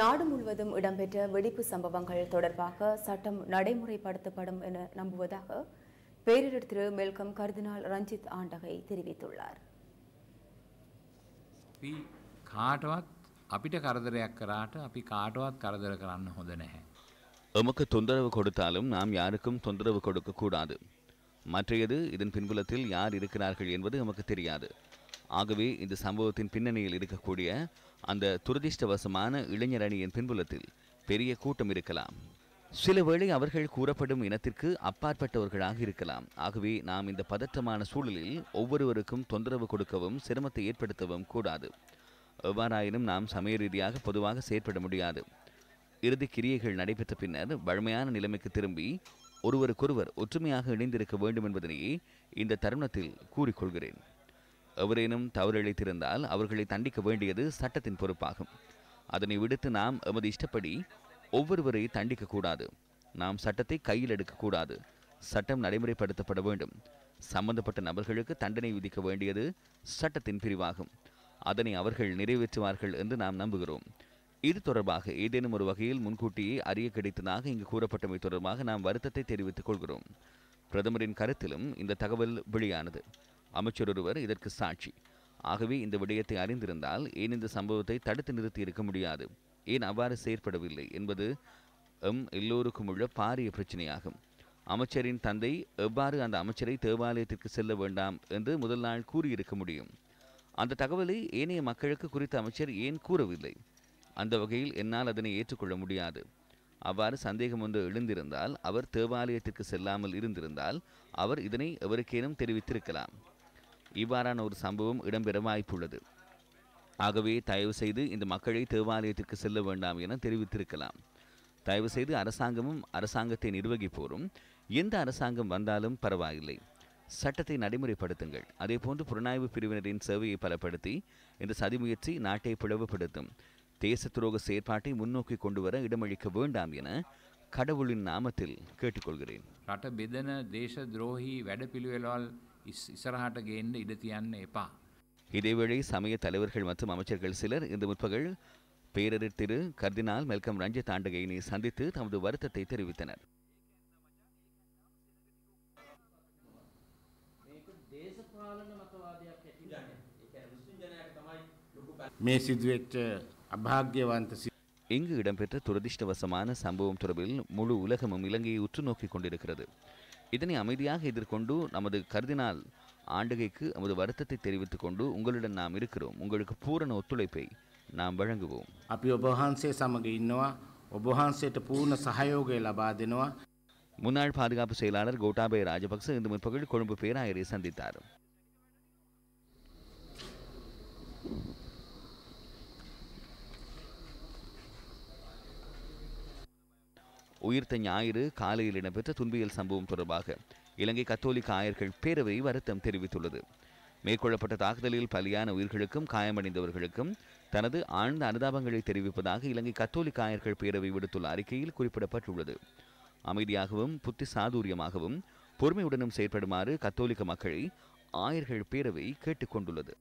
நாடு முழுவதும் இடம்பெற்ற வெடிப்பு சம்பவங்கள் தொடர்பாக சட்டம் நடைமுறைப்படுத்தப்படும் என நம்புவதாக பேரிடர் திரு மெல்கம் கர்தினால் ரஞ்சித் ஆண்டகை தெரிவித்துள்ளார் අපිට எமக்கு தொந்தரவு கொடுத்தாலும் நாம் யாருக்கும் தொந்தரவு கொடுக்க கூடாது மற்றையது இதன் பின்புலத்தில் யார் இருக்கிறார்கள் என்பது நமக்கு தெரியாது ஆகவே இந்த சம்பவத்தின் பின்னணியில் இருக்கக்கூடிய அந்த துரதிர்ஷ்டவசமான இளைஞர் அணியின் பின்புலத்தில் பெரிய கூட்டம் இருக்கலாம் சில வேளை அவர்கள் கூறப்படும் இனத்திற்கு அப்பாற்பட்டவர்களாக இருக்கலாம் ஆகவே நாம் இந்த பதற்றமான சூழலில் ஒவ்வொருவருக்கும் தொந்தரவு கொடுக்கவும் சிரமத்தை ஏற்படுத்தவும் கூடாது எவ்வாறாயினும் நாம் சமய ரீதியாக பொதுவாக செயற்பட முடியாது இறுதி கிரியைகள் நடைபெற்ற பின்னர் வழமையான நிலைமைக்கு திரும்பி ஒருவருக்கொருவர் ஒற்றுமையாக இணைந்திருக்க வேண்டும் என்பதனையே இந்த தருணத்தில் கூறிக்கொள்கிறேன் எவரேனும் தவறிழைத்திருந்தால் அவர்களை தண்டிக்க வேண்டியது சட்டத்தின் பொறுப்பாகும் அதனை விடுத்து நாம் எமது இஷ்டப்படி ஒவ்வொருவரை தண்டிக்கக்கூடாது நாம் சட்டத்தை கையில் எடுக்கக்கூடாது சட்டம் நடைமுறைப்படுத்தப்பட வேண்டும் சம்பந்தப்பட்ட நபர்களுக்கு தண்டனை விதிக்க வேண்டியது சட்டத்தின் பிரிவாகும் அதனை அவர்கள் நிறைவேற்றுவார்கள் என்று நாம் நம்புகிறோம் இது தொடர்பாக ஏதேனும் ஒரு வகையில் முன்கூட்டியே அறிய கிடைத்ததாக இங்கு கூறப்பட்டமை தொடர்பாக நாம் வருத்தத்தை தெரிவித்துக் கொள்கிறோம் பிரதமரின் கருத்திலும் இந்த தகவல் வெளியானது அமைச்சர் ஒருவர் இதற்கு சாட்சி ஆகவே இந்த விடயத்தை அறிந்திருந்தால் ஏன் இந்த சம்பவத்தை தடுத்து நிறுத்தி இருக்க முடியாது ஏன் அவ்வாறு செயற்படவில்லை என்பது எம் எல்லோருக்கும் உள்ள பாரிய பிரச்சனையாகும் அமைச்சரின் தந்தை எவ்வாறு அந்த அமைச்சரை தேவாலயத்திற்கு செல்ல வேண்டாம் என்று முதல் நாள் கூறியிருக்க முடியும் அந்த தகவலை ஏனைய மக்களுக்கு குறித்த அமைச்சர் ஏன் கூறவில்லை அந்த வகையில் என்னால் அதனை ஏற்றுக்கொள்ள முடியாது அவ்வாறு சந்தேகம் ஒன்று எழுந்திருந்தால் அவர் தேவாலயத்திற்கு செல்லாமல் இருந்திருந்தால் அவர் இதனை எவருக்கேனும் தெரிவித்திருக்கலாம் இவ்வாறான ஒரு சம்பவம் இடம்பெற வாய்ப்புள்ளது ஆகவே தயவு செய்து இந்த மக்களை தேவாலயத்திற்கு செல்ல வேண்டாம் என தெரிவித்திருக்கலாம் தயவு செய்து அரசாங்கமும் அரசாங்கத்தை நிர்வகிப்போரும் எந்த அரசாங்கம் வந்தாலும் பரவாயில்லை சட்டத்தை நடைமுறைப்படுத்துங்கள் அதேபோன்று புலனாய்வு பிரிவினரின் சேவையை பலப்படுத்தி இந்த சதி முயற்சி நாட்டை பிளவுபடுத்தும் தேச துரோக செயற்பாட்டை முன்னோக்கி கொண்டு வர இடமளிக்க வேண்டாம் என கடவுளின் நாமத்தில் கேட்டுக்கொள்கிறேன் தேச துரோகி දේශ ඉස්සරහට ගේන්න ඉඩ තියන්න එපා. இதேவேளை சமய தலைவர்கள் மற்றும் அமைச்சர்கள் சிலர் இந்த முற்பகல் பேரறிஞர் திரு கர்தினால் மெல்கம் ரஞ்சித் ஆண்டகையினை சந்தித்து தமது வருத்தத்தை தெரிவித்தனர் මේ සිදුවෙච්ච இங்கு இடம்பெற்ற துரதிருஷ்டவசமான சம்பவம் தொடர்பில் முழு உலகமும் இலங்கையை உற்று நோக்கிக் கொண்டிருக்கிறது இதனை அமைதியாக எதிர்கொண்டு நமது கருதினால் ஆண்டுகைக்கு நமது வருத்தத்தை தெரிவித்துக் கொண்டு உங்களுடன் நாம் இருக்கிறோம் உங்களுக்கு பூரண ஒத்துழைப்பை நாம் வழங்குவோம் அப்பி ஒபஹான்சே சமக இன்னவா ஒபஹான்சேட்ட பூர்ண சகயோக லபாதினுவா முன்னாள் பாதுகாப்பு செயலாளர் கோட்டாபய ராஜபக்ச இந்த முற்பகல் கொழும்பு பேராயரை சந்தித்தார் உயிர்த்த ஞாயிறு காலையில் இடம்பெற்ற துன்பியல் சம்பவம் தொடர்பாக இலங்கை கத்தோலிக்க ஆயர்கள் பேரவை வருத்தம் தெரிவித்துள்ளது மேற்கொள்ளப்பட்ட தாக்குதலில் பலியான உயிர்களுக்கும் காயமடைந்தவர்களுக்கும் தனது ஆழ்ந்த அனுதாபங்களை தெரிவிப்பதாக இலங்கை கத்தோலிக்க ஆயர்கள் பேரவை விடுத்துள்ள அறிக்கையில் குறிப்பிடப்பட்டுள்ளது அமைதியாகவும் புத்தி சாதுரியமாகவும் பொறுமையுடனும் செயற்படுமாறு கத்தோலிக்க மக்களை ஆயர்கள் பேரவை கேட்டுக்கொண்டுள்ளது